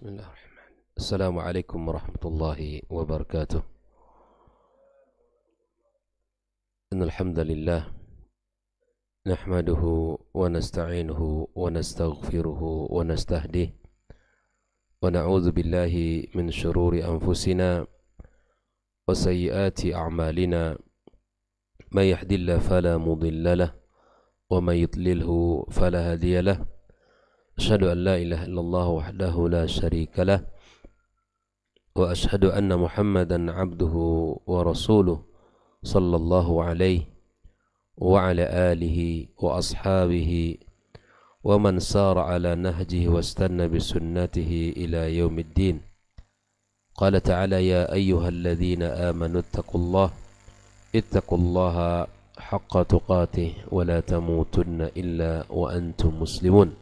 بسم الله الرحمن الرحيم السلام عليكم ورحمة الله وبركاته إن الحمد لله نحمده ونستعينه ونستغفره ونستهديه ونعوذ بالله من شرور أنفسنا وسيئات أعمالنا من يهد الله فلا مضل له ومن يضلله فلا هادي له أشهد أن لا إله إلا الله وحده لا شريك له وأشهد أن محمدا عبده ورسوله صلى الله عليه وعلى آله وأصحابه ومن سار على نهجه واستنى بسنته إلى يوم الدين قال تعالى يا أيها الذين آمنوا اتقوا الله اتقوا الله حق تقاته ولا تموتن إلا وأنتم مسلمون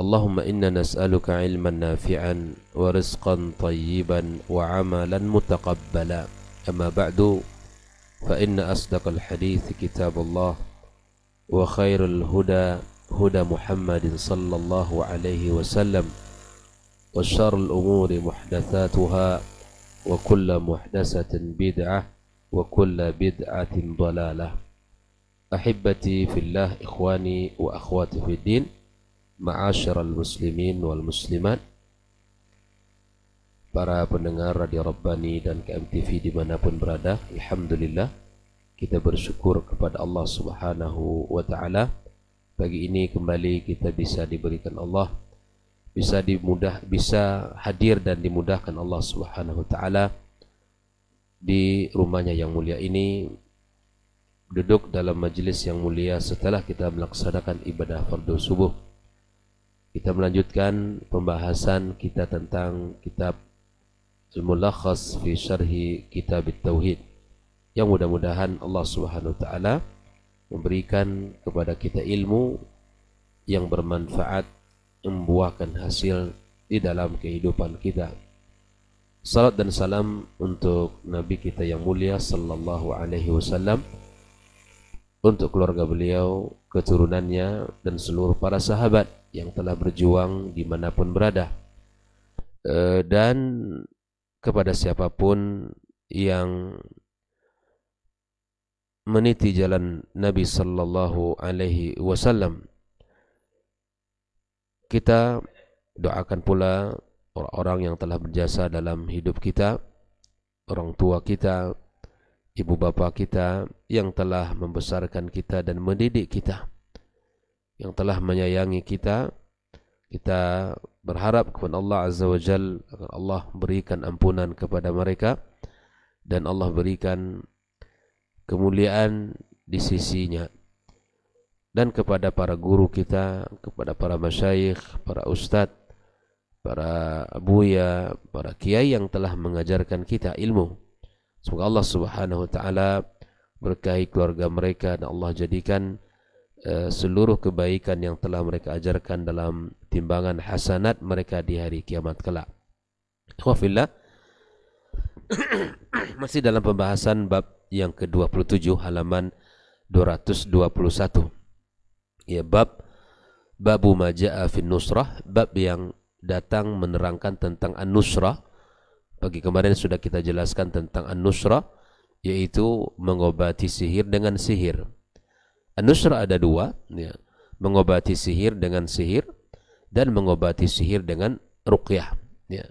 اللهم إنا نسألك علما نافعا ورزقا طيبا وعملا متقبلا أما بعد فإن أصدق الحديث كتاب الله وخير الهدى هدى محمد صلى الله عليه وسلم وشر الأمور محدثاتها وكل محدثة بدعة وكل بدعة ضلالة أحبتي في الله إخواني وأخواتي في الدين ma'asyiral muslimin wal muslimat para pendengar Radio Rabbani dan KMTV dimanapun berada Alhamdulillah kita bersyukur kepada Allah subhanahu wa ta'ala pagi ini kembali kita bisa diberikan Allah bisa dimudah bisa hadir dan dimudahkan Allah subhanahu wa ta'ala di rumahnya yang mulia ini duduk dalam majelis yang mulia setelah kita melaksanakan ibadah fardu subuh kita melanjutkan pembahasan kita tentang kitab Al-Mulakhas fi Syarhi Kitab Tauhid yang mudah-mudahan Allah Subhanahu wa taala memberikan kepada kita ilmu yang bermanfaat membuahkan hasil di dalam kehidupan kita. Salat dan salam untuk Nabi kita yang mulia sallallahu alaihi wasallam untuk keluarga beliau, keturunannya, dan seluruh para sahabat yang telah berjuang dimanapun berada, e, dan kepada siapapun yang meniti jalan Nabi Sallallahu Alaihi Wasallam. Kita doakan pula orang-orang yang telah berjasa dalam hidup kita, orang tua kita, ibu bapa kita yang telah membesarkan kita dan mendidik kita, yang telah menyayangi kita. Kita berharap kepada Allah Azza wa Jal, Allah berikan ampunan kepada mereka dan Allah berikan kemuliaan di sisinya dan kepada para guru kita, kepada para masyayikh, para ustadz, para abuya, para kiai yang telah mengajarkan kita ilmu. Semoga Allah Subhanahu wa taala berkahi keluarga mereka dan Allah jadikan uh, seluruh kebaikan yang telah mereka ajarkan dalam timbangan hasanat mereka di hari kiamat kelak. Khafillah masih dalam pembahasan bab yang ke-27 halaman 221. Ya bab babu maja'a fin nusrah, bab yang datang menerangkan tentang an-nusrah Pagi kemarin sudah kita jelaskan tentang An-Nusra yaitu mengobati sihir dengan sihir. An-Nusra ada dua, ya. mengobati sihir dengan sihir dan mengobati sihir dengan ruqyah. Ya.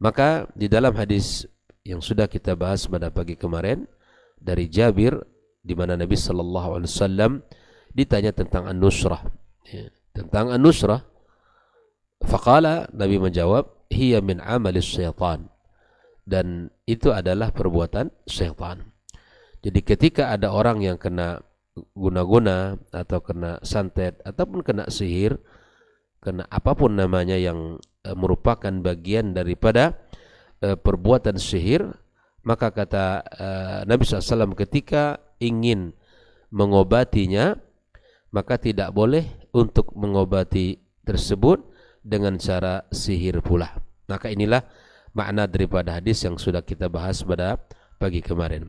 Maka di dalam hadis yang sudah kita bahas pada pagi kemarin dari Jabir di mana Nabi SAW ditanya tentang an nusra ya. tentang an nusra Fakala Nabi menjawab, hiya min amalis syaitan dan itu adalah perbuatan setan. Jadi ketika ada orang yang kena guna-guna atau kena santet ataupun kena sihir, kena apapun namanya yang e, merupakan bagian daripada e, perbuatan sihir, maka kata e, Nabi SAW ketika ingin mengobatinya, maka tidak boleh untuk mengobati tersebut dengan cara sihir pula. Maka inilah makna daripada hadis yang sudah kita bahas pada pagi kemarin.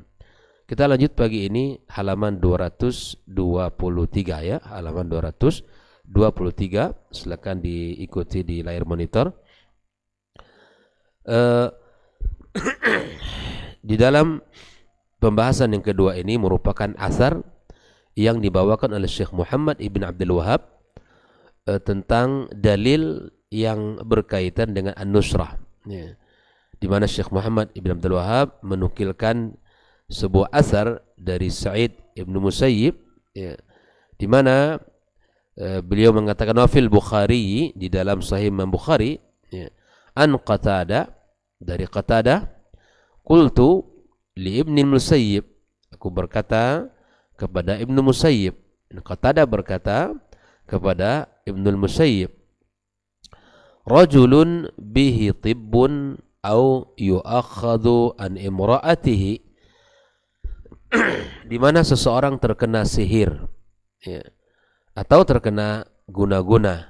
Kita lanjut pagi ini halaman 223 ya, halaman 223. Silakan diikuti di layar monitor. Uh, di dalam pembahasan yang kedua ini merupakan asar yang dibawakan oleh Syekh Muhammad Ibn Abdul Wahab uh, eh, tentang dalil yang berkaitan dengan an-nusrah. Yeah di mana Syekh Muhammad Ibn Abdul Wahab menukilkan sebuah asar dari Sa'id Ibn Musayyib ya, di mana uh, beliau mengatakan wafil Bukhari di dalam Sahih Imam Bukhari ya, an Qatada dari Qatada kultu li Ibn Musayyib aku berkata kepada Ibn Musayyib Qatada berkata kepada Ibn Musayyib rajulun bihi tibbun au yu'akhadhu an imra'atihi di mana seseorang terkena sihir ya. atau terkena guna-guna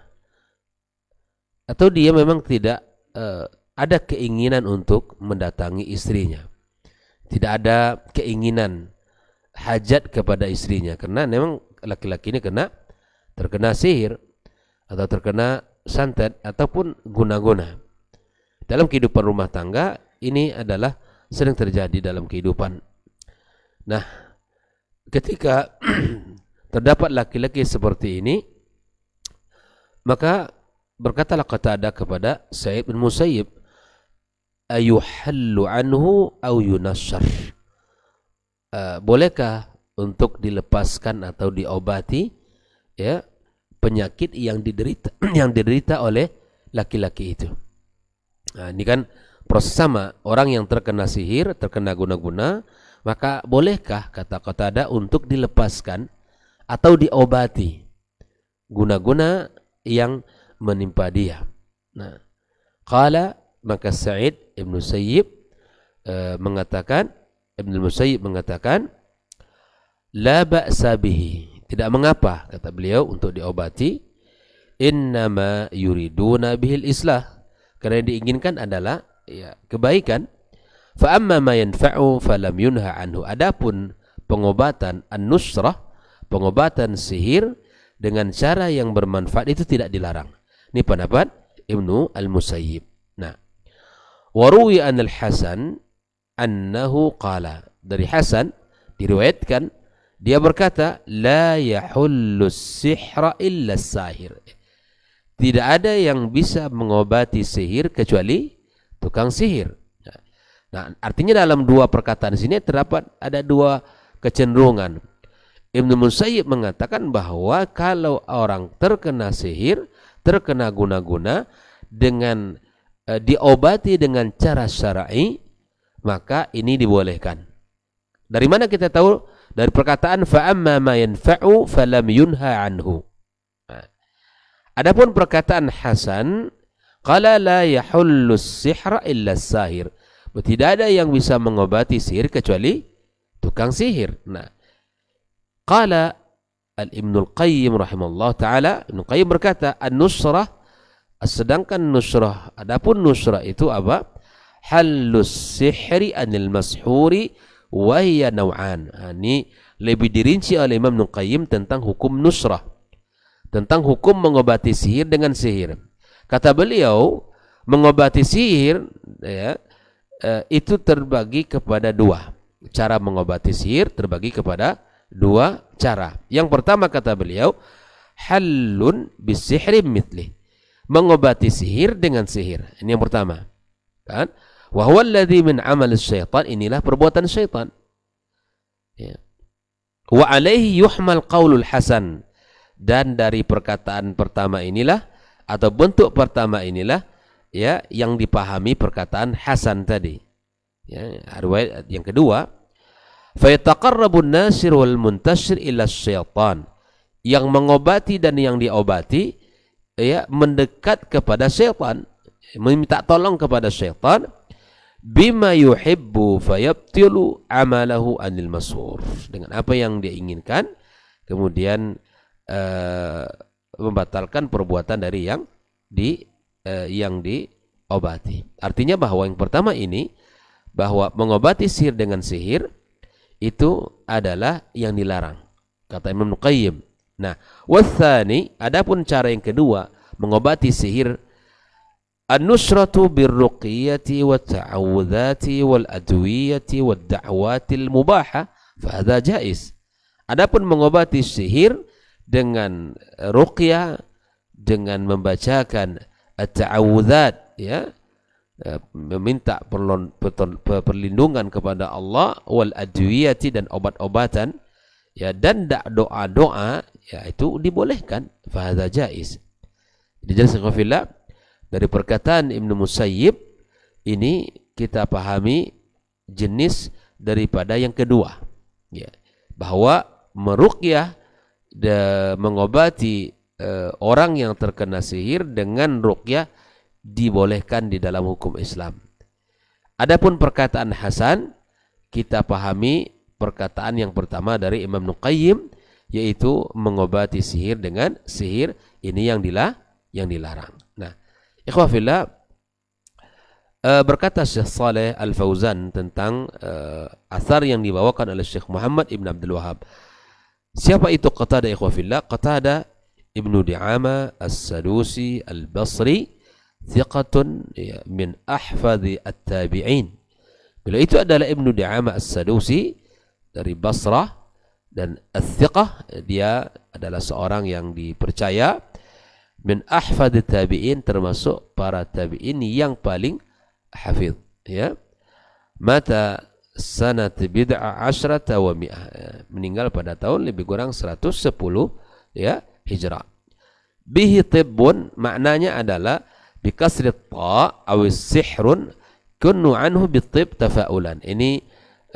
atau dia memang tidak uh, ada keinginan untuk mendatangi istrinya tidak ada keinginan hajat kepada istrinya karena memang laki-laki ini kena terkena sihir atau terkena santet ataupun guna-guna dalam kehidupan rumah tangga ini adalah sering terjadi dalam kehidupan. Nah, ketika terdapat laki-laki seperti ini, maka berkatalah kata ada kepada Sa'id bin Musayyib, ayuhallu anhu au yunashar. Uh, eh, bolehkah untuk dilepaskan atau diobati ya penyakit yang diderita yang diderita oleh laki-laki itu? Nah, ini kan proses sama. Orang yang terkena sihir, terkena guna-guna, maka bolehkah kata kata ada untuk dilepaskan atau diobati guna-guna yang menimpa dia. Nah, qala maka Sa'id Ibn Sayyib e, eh, mengatakan Ibn Musayyib mengatakan la ba'sa bihi. Tidak mengapa kata beliau untuk diobati innama yuriduna bihil islah karena yang diinginkan adalah ya, kebaikan. Fa amma ma yanfa'u falam yunha anhu. Adapun pengobatan an-nusrah, pengobatan sihir dengan cara yang bermanfaat itu tidak dilarang. Ini pendapat Ibnu Al-Musayyib. Nah, waruwi an al-Hasan annahu qala. Dari Hasan diriwayatkan dia berkata la yahullu sihra illa sahir tidak ada yang bisa mengobati sihir kecuali tukang sihir. Nah, artinya dalam dua perkataan sini terdapat ada dua kecenderungan. Ibnu Musayyib mengatakan bahwa kalau orang terkena sihir, terkena guna-guna dengan e, diobati dengan cara syar'i, maka ini dibolehkan. Dari mana kita tahu? Dari perkataan fa'amma ma yanfa'u falam yunha anhu. Adapun perkataan Hasan, qala la yahullus sihra illa sahir. Tidak ada yang bisa mengobati sihir kecuali tukang sihir. Nah, qala Al-Ibnul Qayyim rahimahullah ta'ala Ibnul Qayyim berkata An-Nusrah Sedangkan Nusrah Adapun Nusrah itu apa? Halus sihri anil mashuri Wahiyya naw'an nah, Ini lebih dirinci oleh Imam Ibnul tentang hukum Nusrah tentang hukum mengobati sihir dengan sihir. Kata beliau, mengobati sihir ya, eh, itu terbagi kepada dua. Cara mengobati sihir terbagi kepada dua cara. Yang pertama kata beliau, halun bisihrim mitli. Mengobati sihir dengan sihir. Ini yang pertama. Kan? Wahwaladhi min amal syaitan, inilah perbuatan syaitan. Ya. Wa alaihi yuhmal qaulul hasan dan dari perkataan pertama inilah atau bentuk pertama inilah ya yang dipahami perkataan hasan tadi ya riwayat yang kedua fayataqarrabun nasir wal muntashir ila syaitan yang mengobati dan yang diobati ya mendekat kepada syaitan meminta tolong kepada syaitan bima yuhibbu fayabtilu amalahu anil masur dengan apa yang dia inginkan kemudian uh, membatalkan perbuatan dari yang di uh, yang diobati. Artinya bahwa yang pertama ini bahwa mengobati sihir dengan sihir itu adalah yang dilarang kata Imam Qayyim. Nah, wathani adapun cara yang kedua mengobati sihir an-nusratu birruqiyati wa ta'awudhati wal adwiyati wa da'watil mubaha fa jais. Adapun mengobati sihir dengan ruqyah, dengan membacakan at ya eh, meminta perlindungan kepada Allah wal adwiyati dan obat-obatan ya dan doa-doa ya itu dibolehkan fahadha jaiz dijelaskan khafillah dari perkataan Ibnu Musayyib ini kita pahami jenis daripada yang kedua ya bahwa meruqyah de, mengobati e, orang yang terkena sihir dengan ruqyah dibolehkan di dalam hukum Islam. Adapun perkataan Hasan kita pahami perkataan yang pertama dari Imam Nuqayyim yaitu mengobati sihir dengan sihir ini yang dilah yang dilarang. Nah, ikhwafillah eh, berkata Syekh Saleh Al-Fauzan tentang uh, asar yang dibawakan oleh Syekh Muhammad Ibn Abdul Wahab Siapa itu Qatada fillah? Qatada Ibnu Di'ama As-Sadusi Al-Basri thiqatun ya, min ahfadhi at-tabi'in. Beliau itu adalah Ibnu Di'ama As-Sadusi dari Basrah dan As-Thiqah dia adalah seorang yang dipercaya min ahfadhi tabi'in termasuk para tabi'in yang paling hafiz ya. Mata sanat bid'ah asyrata wa mi'ah meninggal pada tahun lebih kurang 110 ya hijrah bihi tibbun maknanya adalah kasri ta aw sihrun kunu anhu bi tib tafaulan ini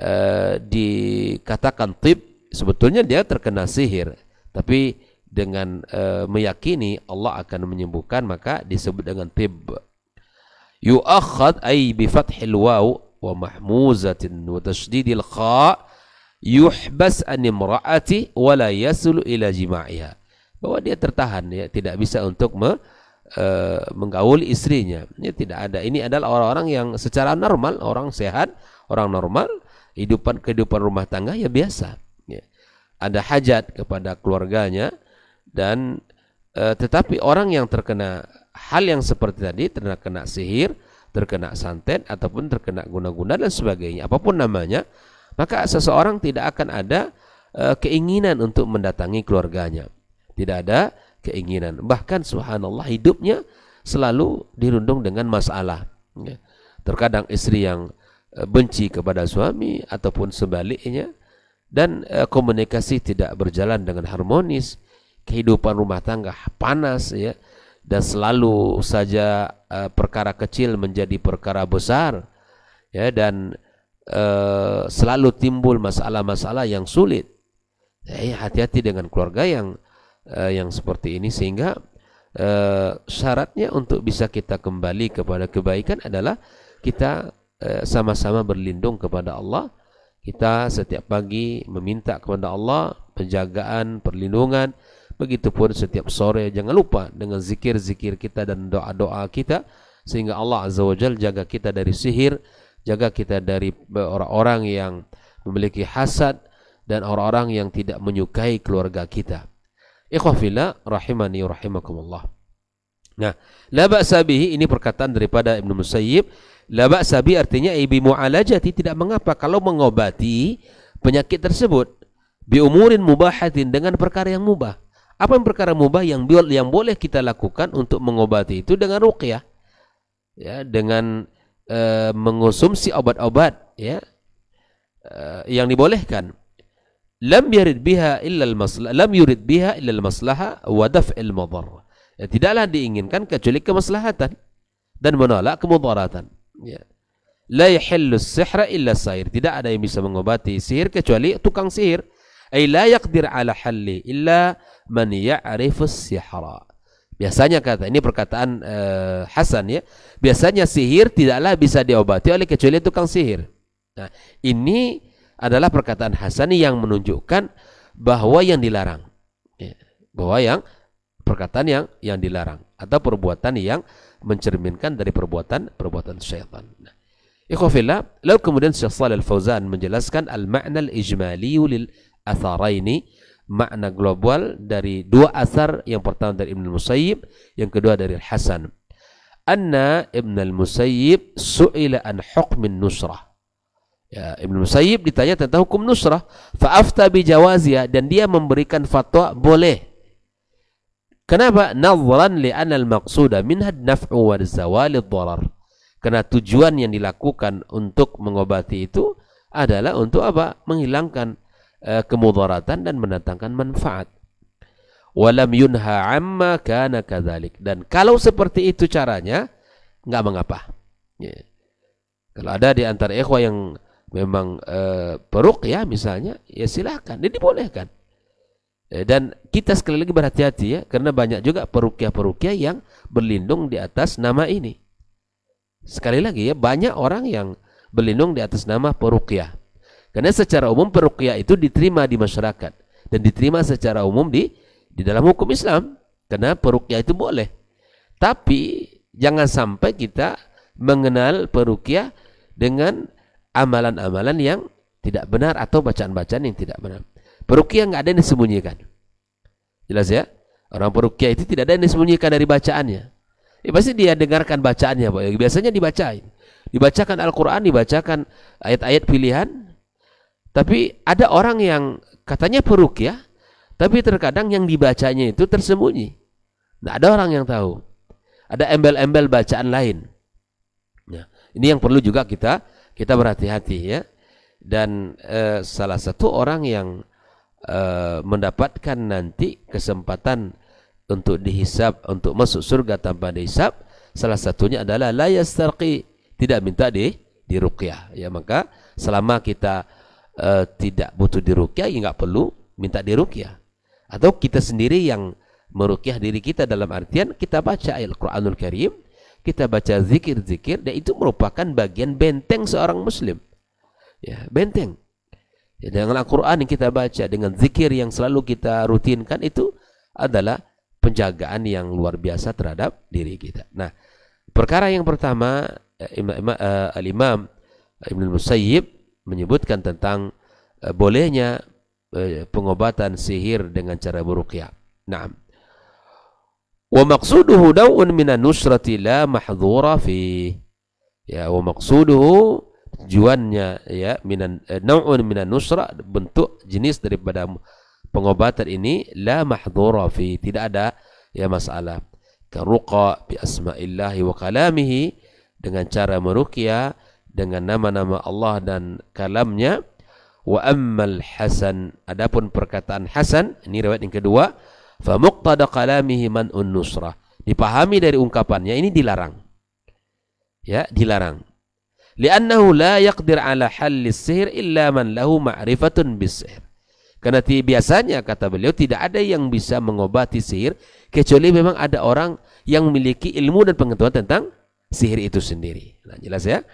uh, dikatakan tib sebetulnya dia terkena sihir tapi dengan uh, meyakini Allah akan menyembuhkan maka disebut dengan tib yu'akhad ay bi fathil waw wa mahmuzatin wa tashdidil kha yuhbas an imraati wa la yasulu ila jima'iha bahwa dia tertahan ya tidak bisa untuk me, e, menggaul istrinya ini ya, tidak ada ini adalah orang-orang yang secara normal orang sehat orang normal kehidupan kehidupan rumah tangga ya biasa ya. ada hajat kepada keluarganya dan e, tetapi orang yang terkena hal yang seperti tadi terkena sihir terkena santet ataupun terkena guna-guna dan sebagainya apapun namanya maka seseorang tidak akan ada e, keinginan untuk mendatangi keluarganya tidak ada keinginan bahkan subhanallah hidupnya selalu dirundung dengan masalah ya. terkadang istri yang e, benci kepada suami ataupun sebaliknya dan e, komunikasi tidak berjalan dengan harmonis kehidupan rumah tangga panas ya dan selalu saja uh, perkara kecil menjadi perkara besar ya dan uh, selalu timbul masalah-masalah yang sulit hati eh, hati-hati dengan keluarga yang uh, yang seperti ini sehingga uh, syaratnya untuk bisa kita kembali kepada kebaikan adalah kita sama-sama uh, berlindung kepada Allah kita setiap pagi meminta kepada Allah penjagaan perlindungan Begitupun setiap sore jangan lupa dengan zikir-zikir kita dan doa-doa kita sehingga Allah Azza wa Jal jaga kita dari sihir, jaga kita dari orang-orang yang memiliki hasad dan orang-orang yang tidak menyukai keluarga kita. Ikhwafillah rahimani rahimakumullah. Nah, labak sabihi ini perkataan daripada Ibnu Musayyib. Labak sabi artinya ibi mu'alajati tidak mengapa kalau mengobati penyakit tersebut bi umurin mubahatin dengan perkara yang mubah. Apa yang perkara mubah yang yang boleh kita lakukan untuk mengobati itu dengan ruqyah. Ya, dengan e, eh, mengonsumsi obat-obat ya. E, yang dibolehkan. Lam yurid biha illa al-maslaha, lam yurid biha illa al-maslaha wa daf'il Ya, tidaklah diinginkan kecuali kemaslahatan dan menolak kemudaratan. Ya. La yahillu sihra illa Tidak ada yang bisa mengobati sihir kecuali tukang sihir ay la yaqdir ala halli illa man ya'rifus sihra biasanya kata ini perkataan uh, Hasan ya biasanya sihir tidaklah bisa diobati oleh kecuali tukang sihir nah ini adalah perkataan Hasan yang menunjukkan bahwa yang dilarang ya, bahwa yang perkataan yang yang dilarang atau perbuatan yang mencerminkan dari perbuatan perbuatan syaitan. Nah, ikhwafillah, lalu kemudian Syekh Shalal Al-Fauzan menjelaskan al-ma'na al asara ini makna global dari dua asar yang pertama dari Ibn Musayyib yang kedua dari Hasan anna Ibn al-Musayyib su'ila an hukmin nusrah ya, Ibn Musayyib ditanya tentang hukum nusrah fa'afta bi jawazia dan dia memberikan fatwa boleh kenapa li li'anna al-maqsuda minha naf'u wa zawali dharar karena tujuan yang dilakukan untuk mengobati itu adalah untuk apa menghilangkan Eh, kemudaratan dan mendatangkan manfaat. Walam yunha amma kana kadhalik Dan kalau seperti itu caranya, nggak mengapa. Ya. Kalau ada di antara ikhwah yang memang uh, peruk ya misalnya, ya silahkan, ini dibolehkan. Ya, dan kita sekali lagi berhati-hati ya, karena banyak juga perukia-perukia yang berlindung di atas nama ini. Sekali lagi ya, banyak orang yang berlindung di atas nama perukia. Karena secara umum perukia itu diterima di masyarakat dan diterima secara umum di di dalam hukum Islam karena perukia itu boleh. Tapi jangan sampai kita mengenal perukia dengan amalan-amalan yang tidak benar atau bacaan-bacaan yang tidak benar. perukia nggak ada yang disembunyikan. Jelas ya? Orang perukia itu tidak ada yang disembunyikan dari bacaannya. Ya, pasti dia dengarkan bacaannya, Pak. Biasanya dibacain. Dibacakan Al-Qur'an, dibacakan ayat-ayat pilihan, tapi ada orang yang katanya peruk ya, tapi terkadang yang dibacanya itu tersembunyi. Nah, ada orang yang tahu. Ada embel-embel bacaan lain. Nah, ini yang perlu juga kita kita berhati-hati ya. Dan eh, salah satu orang yang eh, mendapatkan nanti kesempatan untuk dihisap, untuk masuk surga tanpa dihisap, salah satunya adalah layas yastarqi, tidak minta di ruqyah. Ya, maka selama kita Eh, tidak butuh dirukyah ya nggak perlu minta dirukyah atau kita sendiri yang merukyah diri kita dalam artian kita baca Al-Quranul Karim kita baca zikir-zikir dan itu merupakan bagian benteng seorang muslim ya benteng ya, dengan Al-Quran yang kita baca dengan zikir yang selalu kita rutinkan itu adalah penjagaan yang luar biasa terhadap diri kita nah perkara yang pertama eh, eh, Al-Imam Ibn Musayyib menyebutkan tentang uh, bolehnya uh, pengobatan sihir dengan cara beruqyah. Naam. Wa maqsuduhu daw'un minan nusrati la mahdhura fi. Ya, wa maqsuduhu tujuannya ya minan uh, naw'un minan nusra bentuk jenis daripada pengobatan ini la mahdhura fi tidak ada ya masalah karuqa bi asma'illahi wa kalamihi dengan cara meruqyah dengan nama-nama Allah dan kalamnya wa ammal hasan adapun perkataan hasan ini riwayat yang kedua fa muqtada kalamihi man unnusra dipahami dari ungkapannya ini dilarang ya dilarang li'annahu la yaqdir ala halis sihir illa man lahu ma'rifatun bisihir karena biasanya kata beliau tidak ada yang bisa mengobati sihir kecuali memang ada orang yang memiliki ilmu dan pengetahuan tentang sihir itu sendiri. Nah, jelas ya.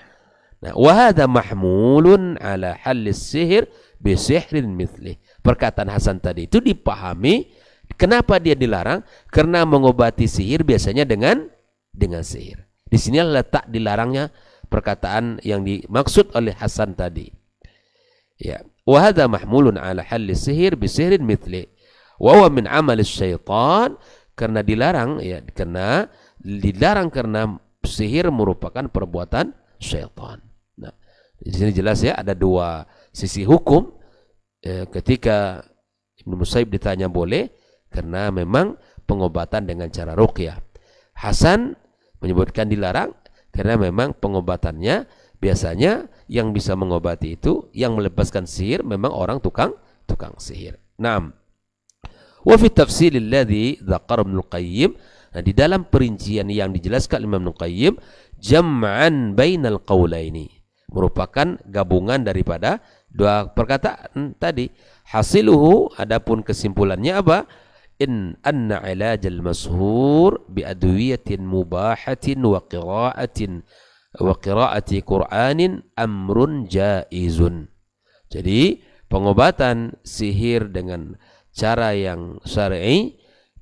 Nah, wahada mahmulun ala halis sihir bisihrin mithli Perkataan Hasan tadi itu dipahami kenapa dia dilarang? Karena mengobati sihir biasanya dengan dengan sihir. Di sini letak dilarangnya perkataan yang dimaksud oleh Hasan tadi. Ya, wahada mahmulun ala halis sihir bisihrin mithli Wa min amal syaitan karena dilarang ya karena dilarang karena sihir merupakan perbuatan syaitan. Di sini jelas ya ada dua sisi hukum eh, ketika Ibnu Musaib ditanya boleh karena memang pengobatan dengan cara ruqyah. Hasan menyebutkan dilarang karena memang pengobatannya biasanya yang bisa mengobati itu yang melepaskan sihir memang orang tukang tukang sihir. Naam. Wa fi tafsil alladhi dzakar Ibnu Qayyim Nah, di dalam perincian yang dijelaskan Imam Ibnu Qayyim jam'an bainal ini merupakan gabungan daripada dua perkataan tadi. Hasiluhu adapun kesimpulannya apa? In anna ilajal mashur bi adwiyatin mubahatin wa qira'atin wa qira'ati Qur'anin amrun jaizun. Jadi pengobatan sihir dengan cara yang syar'i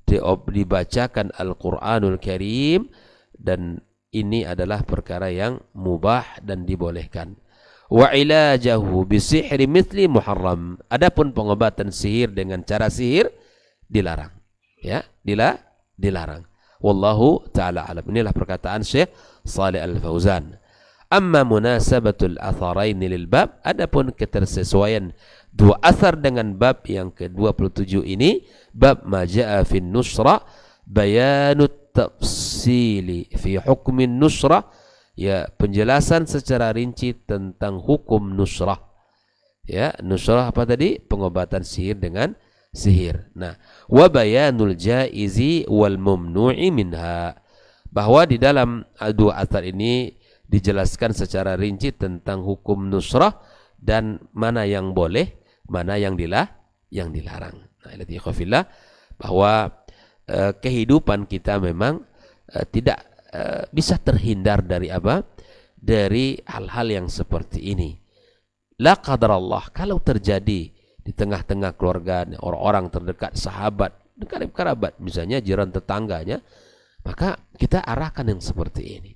dibacakan Al-Qur'anul Karim dan ini adalah perkara yang mubah dan dibolehkan wa ilajahu bisihri mithli muharram adapun pengobatan sihir dengan cara sihir dilarang ya dila dilarang wallahu taala alam inilah perkataan Syekh Saleh Al Fauzan amma munasabatul atharain lil bab adapun ketersesuaian dua asar dengan bab yang ke-27 ini bab majaa fin nusra bayanut tafsili fi hukum nusrah ya penjelasan secara rinci tentang hukum nusrah ya nusrah apa tadi pengobatan sihir dengan sihir nah wa bayanul jaizi wal mumnu'i minha bahwa di dalam dua atar ini dijelaskan secara rinci tentang hukum nusrah dan mana yang boleh mana yang dilah yang dilarang nah ilati bahwa Eh, kehidupan kita memang eh, tidak eh, bisa terhindar dari apa? Dari hal-hal yang seperti ini. La Allah kalau terjadi di tengah-tengah keluarga orang-orang terdekat sahabat dekat kerabat misalnya jiran tetangganya maka kita arahkan yang seperti ini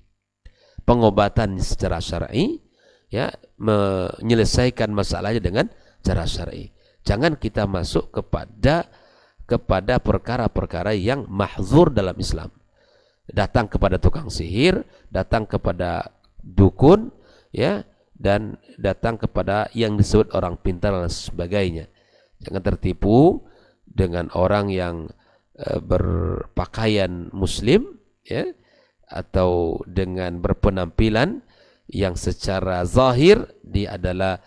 pengobatan secara syar'i ya menyelesaikan masalahnya dengan cara syar'i jangan kita masuk kepada kepada perkara-perkara yang mahzur dalam Islam. Datang kepada tukang sihir, datang kepada dukun, ya, dan datang kepada yang disebut orang pintar dan sebagainya. Jangan tertipu dengan orang yang e, berpakaian muslim, ya, atau dengan berpenampilan yang secara zahir dia adalah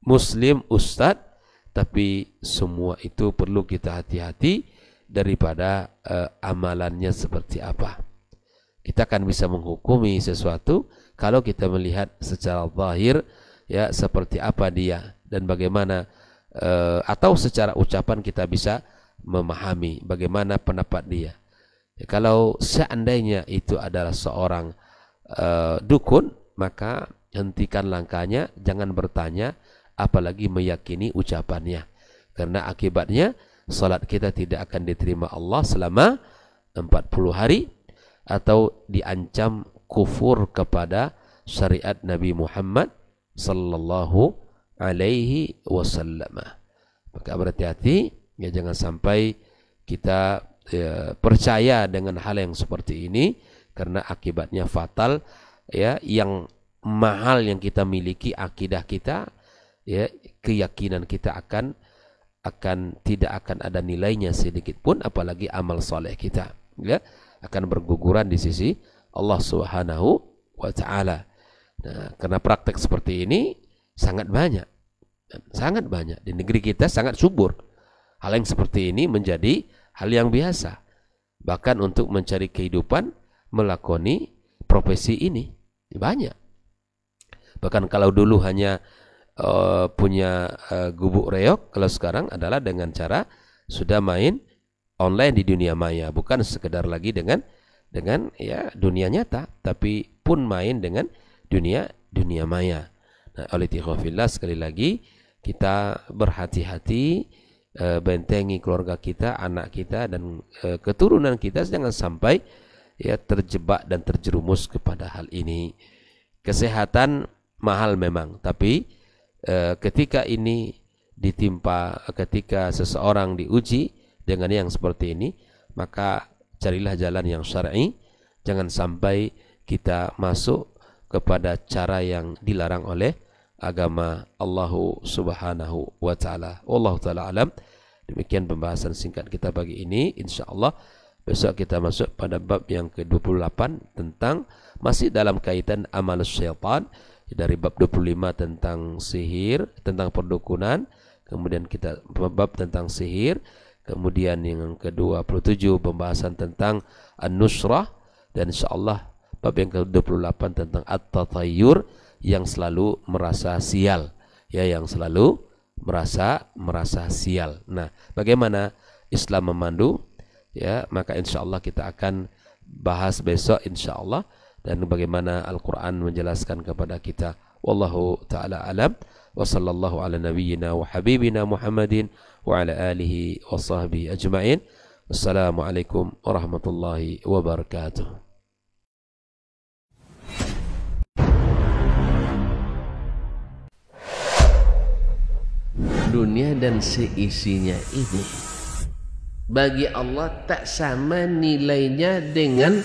muslim ustadz tapi semua itu perlu kita hati-hati daripada uh, amalannya seperti apa. Kita akan bisa menghukumi sesuatu kalau kita melihat secara zahir ya seperti apa dia dan bagaimana uh, atau secara ucapan kita bisa memahami bagaimana pendapat dia. Ya, kalau seandainya itu adalah seorang uh, dukun maka hentikan langkahnya, jangan bertanya apalagi meyakini ucapannya. Karena akibatnya salat kita tidak akan diterima Allah selama 40 hari atau diancam kufur kepada syariat Nabi Muhammad sallallahu alaihi wasallam. Maka berhati-hati ya jangan sampai kita ya, percaya dengan hal yang seperti ini karena akibatnya fatal ya yang mahal yang kita miliki akidah kita ya keyakinan kita akan akan tidak akan ada nilainya sedikit pun apalagi amal soleh kita ya akan berguguran di sisi Allah Subhanahu wa taala. Nah, karena praktek seperti ini sangat banyak. Sangat banyak di negeri kita sangat subur. Hal yang seperti ini menjadi hal yang biasa. Bahkan untuk mencari kehidupan melakoni profesi ini banyak. Bahkan kalau dulu hanya uh, punya uh, gubuk reok kalau sekarang adalah dengan cara sudah main online di dunia maya bukan sekedar lagi dengan dengan ya dunia nyata tapi pun main dengan dunia dunia maya. Nah, oleh tikhafillah sekali lagi kita berhati-hati e, bentengi keluarga kita, anak kita dan e, keturunan kita jangan sampai ya terjebak dan terjerumus kepada hal ini. Kesehatan mahal memang, tapi e, ketika ini ditimpa ketika seseorang diuji dengan yang seperti ini maka carilah jalan yang syar'i jangan sampai kita masuk kepada cara yang dilarang oleh agama Allah Subhanahu wa taala. Wallahu taala alam. Demikian pembahasan singkat kita pagi ini insyaallah besok kita masuk pada bab yang ke-28 tentang masih dalam kaitan amal syaitan dari bab 25 tentang sihir, tentang perdukunan, kemudian kita bab tentang sihir, kemudian yang ke-27 pembahasan tentang an-nusrah dan insyaallah bab yang ke-28 tentang at tatayur yang selalu merasa sial, ya yang selalu merasa merasa sial. Nah, bagaimana Islam memandu? Ya, maka insyaallah kita akan bahas besok insyaallah Allah dan bagaimana Al-Quran menjelaskan kepada kita. Wallahu ta'ala alam. Wa sallallahu ala nabiyyina wa habibina Muhammadin wa ala alihi wa sahbihi ajma'in. Assalamualaikum warahmatullahi wabarakatuh. dunia dan seisinya ini bagi Allah tak sama nilainya dengan